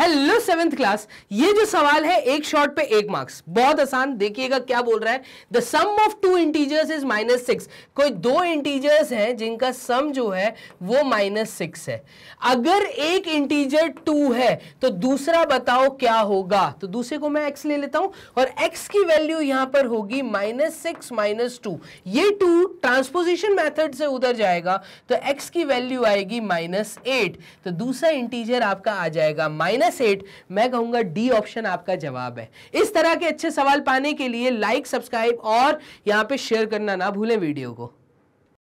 hello seventh class ये जो सवाल है एक शॉट पे एक मार्क्स बहुत आसान देखिएगा क्या बोल रहा है the sum of two integers is minus six कोई दो इंटीजर्स हैं जिनका सम जो है वो माइनस सिक्स है अगर एक इंटीजर टू है तो दूसरा बताओ क्या होगा तो दूसरे को मैं एक्स ले लेता हूं और एक्स की वैल्यू यहां पर होगी माइनस सिक्स माइनस टू ये टू ट्रांसपोजिशन मैथड से उधर जाएगा तो एक्स की वैल्यू आएगी माइनस एट तो दूसरा इंटीजर आपका आ जाएगा माइनस सेठ मैं कहूंगा डी ऑप्शन आपका जवाब है इस तरह के अच्छे सवाल पाने के लिए लाइक सब्सक्राइब और यहाँ पे शेयर करना ना भूलें वीडियो को